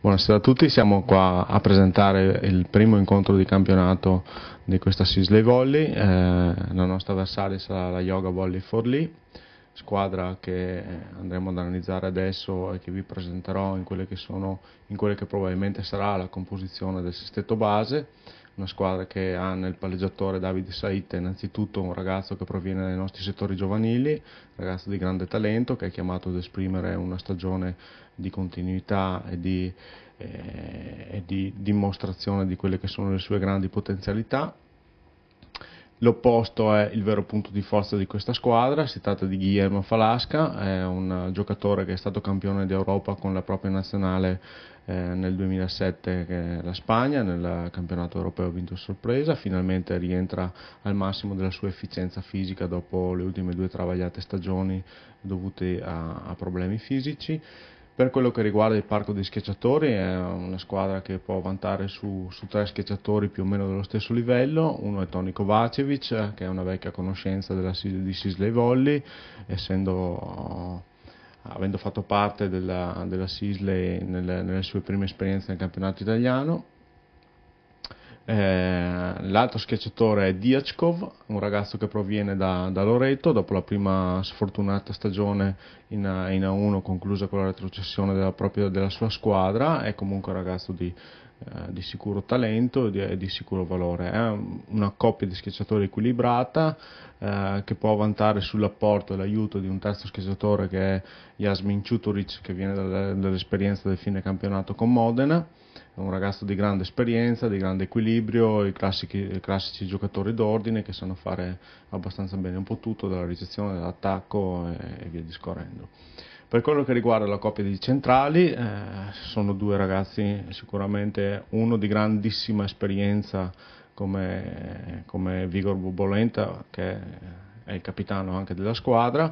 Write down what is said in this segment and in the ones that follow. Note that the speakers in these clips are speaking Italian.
Buonasera a tutti, siamo qua a presentare il primo incontro di campionato di questa Sisley Volley, eh, la nostra avversaria sarà la Yoga Volley Forlì, squadra che eh, andremo ad analizzare adesso e che vi presenterò in quelle che, sono, in quelle che probabilmente sarà la composizione del sestetto base, una squadra che ha nel palleggiatore Davide Saita, innanzitutto un ragazzo che proviene dai nostri settori giovanili, ragazzo di grande talento che è chiamato ad esprimere una stagione di continuità e di, eh, e di dimostrazione di quelle che sono le sue grandi potenzialità L'opposto è il vero punto di forza di questa squadra, si tratta di Guillermo Falasca, è un giocatore che è stato campione d'Europa con la propria nazionale eh, nel 2007 che è la Spagna, nel campionato europeo vinto a sorpresa, finalmente rientra al massimo della sua efficienza fisica dopo le ultime due travagliate stagioni dovute a, a problemi fisici. Per quello che riguarda il parco dei schiacciatori è una squadra che può vantare su, su tre schiacciatori più o meno dello stesso livello, uno è Toni Kovacevic che è una vecchia conoscenza della, di Sisley Volley, essendo avendo fatto parte della, della Sisley nelle, nelle, sue prime esperienze nel campionato italiano eh, l'altro schiacciatore è Diachkov, un ragazzo che proviene da, da, Loreto dopo la prima sfortunata stagione in, in A1 conclusa con la retrocessione della, propria, della sua squadra, è comunque un ragazzo di, eh, di sicuro talento e di, di, sicuro valore. È una coppia di schiacciatori equilibrata eh, che può vantare sull'apporto e l'aiuto di un terzo schiacciatore che è Jasmin Ciutoric che viene dall'esperienza del fine campionato con Modena È un ragazzo di grande esperienza, di grande equilibrio, i classici, i classici, giocatori d'ordine che sanno fare abbastanza bene un po' tutto, dalla ricezione, dall'attacco e, e via discorrendo. Per quello che riguarda la coppia di centrali, eh, sono due ragazzi sicuramente uno di grandissima esperienza come, come Vigor Bubolenta, che è il capitano anche della squadra,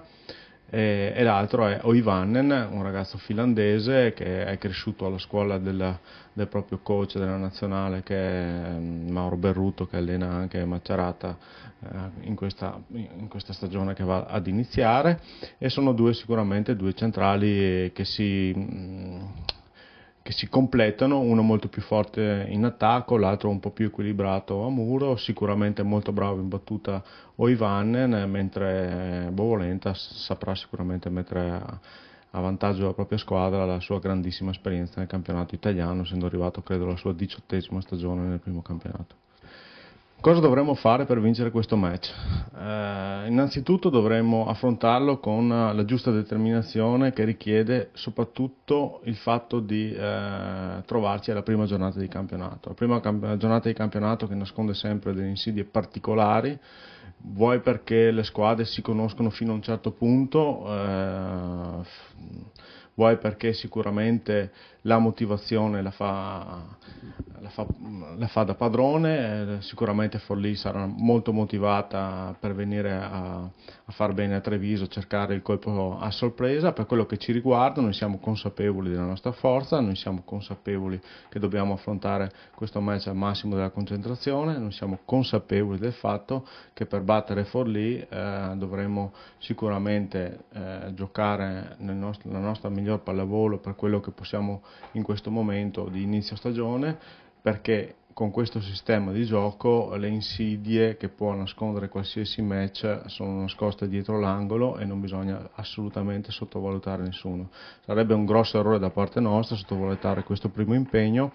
e, e l'altro è Oivannen, un ragazzo finlandese che è cresciuto alla scuola del, del proprio coach della nazionale che è mm, Mauro Berruto che allena anche Macerata eh, in, questa, in, questa, stagione che va ad iniziare e sono due sicuramente due centrali che si mm, che si completano, uno molto più forte in attacco, l'altro un po' più equilibrato a muro, sicuramente molto bravo in battuta Oivannen, mentre Bovolenta saprà sicuramente mettere a vantaggio la propria squadra la sua grandissima esperienza nel campionato italiano, essendo arrivato credo alla sua diciottesima stagione nel primo campionato. Cosa dovremmo fare per vincere questo match? Eh, innanzitutto dovremmo affrontarlo con la giusta determinazione che richiede soprattutto il fatto di eh, trovarci alla prima giornata di campionato. La prima camp- giornata di campionato che nasconde sempre delle insidie particolari, vuoi perché le squadre si conoscono fino a un certo punto, eh, vuoi perché sicuramente la motivazione la fa, la fa, la fa da padrone, eh, sicuramente Forlì sarà molto motivata per venire a, a far bene a Treviso, cercare il colpo a sorpresa, per quello che ci riguarda noi siamo consapevoli della nostra forza, noi siamo consapevoli che dobbiamo affrontare questo match al massimo della concentrazione, noi siamo consapevoli del fatto che per battere Forlì eh, dovremo sicuramente eh, giocare nel nostro, la nostra miglior pallavolo per quello che possiamo fare in questo momento di inizio stagione perché con questo sistema di gioco le insidie che può nascondere qualsiasi match sono nascoste dietro l'angolo e non bisogna assolutamente sottovalutare nessuno. Sarebbe un grosso errore da parte nostra sottovalutare questo primo impegno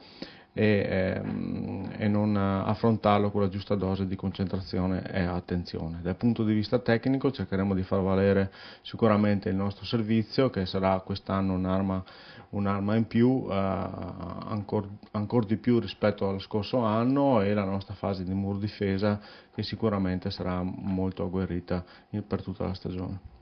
e, ehm, e, non eh, affrontarlo con la giusta dose di concentrazione e attenzione. Dal punto di vista tecnico cercheremo di far valere sicuramente il nostro servizio che sarà quest'anno un'arma, un'arma in più, eh, ancora ancor di più rispetto allo scorso anno e la nostra fase di muro difesa che sicuramente sarà molto agguerrita per tutta la stagione.